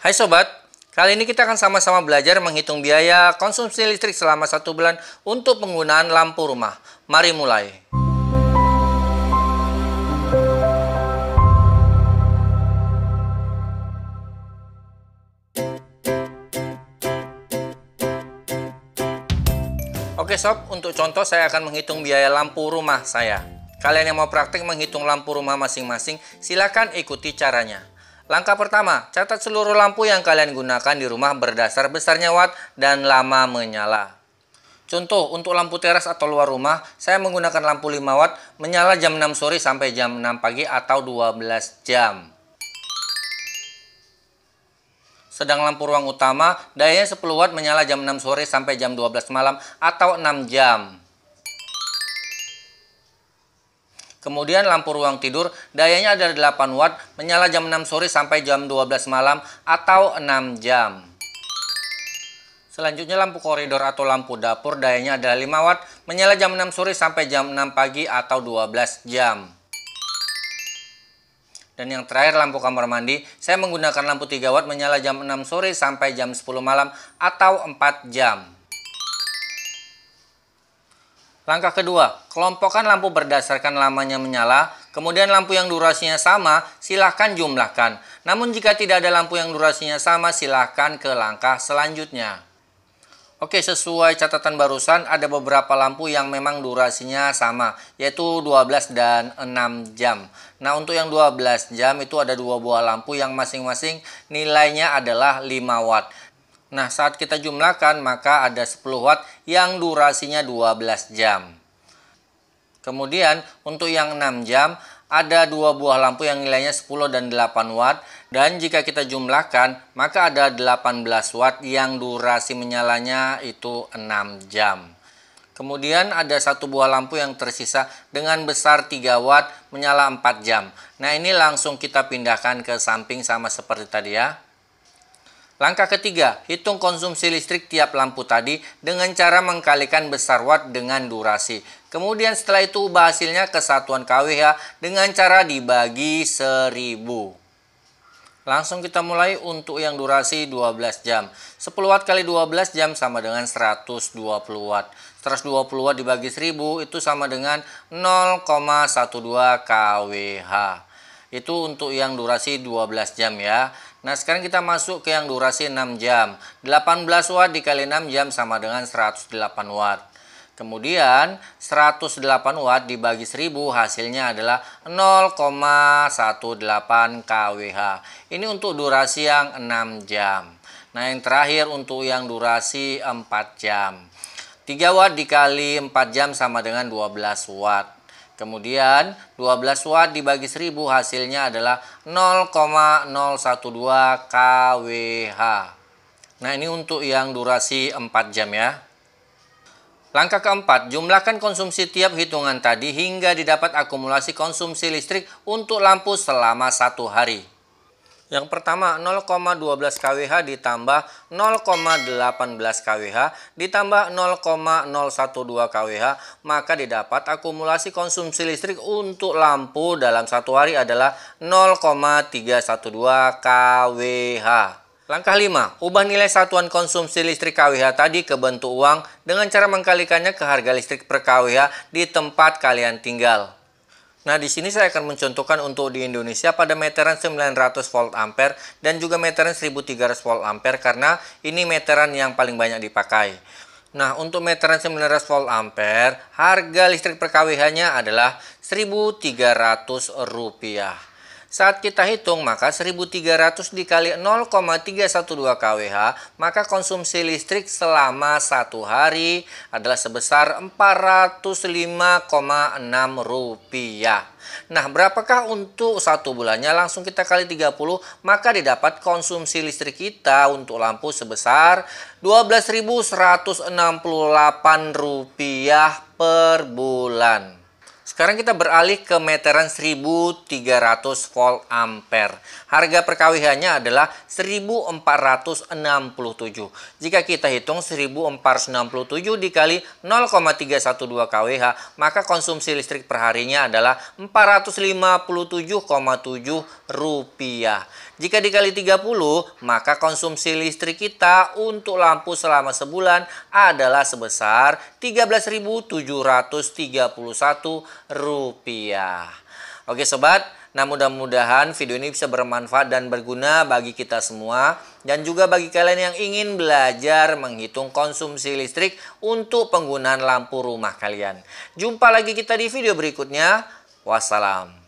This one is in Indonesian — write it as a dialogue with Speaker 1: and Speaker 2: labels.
Speaker 1: Hai sobat, kali ini kita akan sama-sama belajar menghitung biaya konsumsi listrik selama satu bulan untuk penggunaan lampu rumah. Mari mulai. Oke sob, untuk contoh saya akan menghitung biaya lampu rumah saya. Kalian yang mau praktik menghitung lampu rumah masing-masing, silakan ikuti caranya. Langkah pertama, catat seluruh lampu yang kalian gunakan di rumah berdasar besarnya watt dan lama menyala. Contoh, untuk lampu teras atau luar rumah, saya menggunakan lampu 5 watt menyala jam 6 sore sampai jam 6 pagi atau 12 jam. Sedang lampu ruang utama, dayanya 10 watt menyala jam 6 sore sampai jam 12 malam atau 6 jam. Kemudian lampu ruang tidur dayanya ada 8 watt, menyala jam 6 sore sampai jam 12 malam atau 6 jam. Selanjutnya lampu koridor atau lampu dapur dayanya adalah 5 watt, menyala jam 6 sore sampai jam 6 pagi atau 12 jam. Dan yang terakhir lampu kamar mandi, saya menggunakan lampu 3 watt menyala jam 6 sore sampai jam 10 malam atau 4 jam. Langkah kedua, kelompokkan lampu berdasarkan lamanya menyala, kemudian lampu yang durasinya sama, silahkan jumlahkan. Namun jika tidak ada lampu yang durasinya sama, silahkan ke langkah selanjutnya. Oke, sesuai catatan barusan ada beberapa lampu yang memang durasinya sama, yaitu 12 dan 6 jam. Nah, untuk yang 12 jam itu ada dua buah lampu yang masing-masing nilainya adalah 5 watt. Nah, saat kita jumlahkan maka ada 10 watt yang durasinya 12 jam. Kemudian untuk yang 6 jam ada dua buah lampu yang nilainya 10 dan 8 watt dan jika kita jumlahkan maka ada 18 watt yang durasi menyalanya itu 6 jam. Kemudian ada satu buah lampu yang tersisa dengan besar 3 watt menyala 4 jam. Nah ini langsung kita pindahkan ke samping sama seperti tadi ya. Langkah ketiga, hitung konsumsi listrik tiap lampu tadi dengan cara mengkalikan besar watt dengan durasi. Kemudian setelah itu ubah hasilnya ke satuan kWh dengan cara dibagi 1000. Langsung kita mulai untuk yang durasi 12 jam. 10 watt kali 12 jam sama dengan 120 watt. 120 watt dibagi 1000 itu sama dengan 0,12 kWh. Itu untuk yang durasi 12 jam ya. Nah sekarang kita masuk ke yang durasi 6 jam 18 Watt dikali 6 jam sama dengan 108 Watt Kemudian 108 Watt dibagi 1000 hasilnya adalah 0,18 kWh Ini untuk durasi yang 6 jam Nah yang terakhir untuk yang durasi 4 jam 3 Watt dikali 4 jam sama dengan 12 Watt Kemudian 12 Watt dibagi 1000 hasilnya adalah 0,012 kWh. Nah ini untuk yang durasi 4 jam ya. Langkah keempat, jumlahkan konsumsi tiap hitungan tadi hingga didapat akumulasi konsumsi listrik untuk lampu selama satu hari. Yang pertama 0,12 kWh ditambah 0,18 kWh ditambah 0,012 kWh maka didapat akumulasi konsumsi listrik untuk lampu dalam satu hari adalah 0,312 kWh. Langkah 5. Ubah nilai satuan konsumsi listrik kWh tadi ke bentuk uang dengan cara mengkalikannya ke harga listrik per kWh di tempat kalian tinggal. Nah, di sini saya akan mencontohkan untuk di Indonesia pada meteran 900 volt ampere dan juga meteran 1300 volt ampere karena ini meteran yang paling banyak dipakai. Nah, untuk meteran 900 volt ampere, harga listrik per kWh-nya adalah rp rupiah saat kita hitung, maka 1300 dikali 0,312 kWh, maka konsumsi listrik selama satu hari adalah sebesar 405,6 rupiah. Nah, berapakah untuk satu bulannya? Langsung kita kali 30, maka didapat konsumsi listrik kita untuk lampu sebesar 12.168 rupiah per bulan. Sekarang kita beralih ke meteran 1300 volt ampere. Harga perkawihannya adalah 1467. Jika kita hitung 1467 dikali 0,312 kWh, maka konsumsi listrik perharinya adalah 457,7 rupiah. Jika dikali 30, maka konsumsi listrik kita untuk lampu selama sebulan adalah sebesar 13.731 rupiah. Oke sobat, nah mudah-mudahan video ini bisa bermanfaat dan berguna bagi kita semua dan juga bagi kalian yang ingin belajar menghitung konsumsi listrik untuk penggunaan lampu rumah kalian. Jumpa lagi kita di video berikutnya. Wassalam.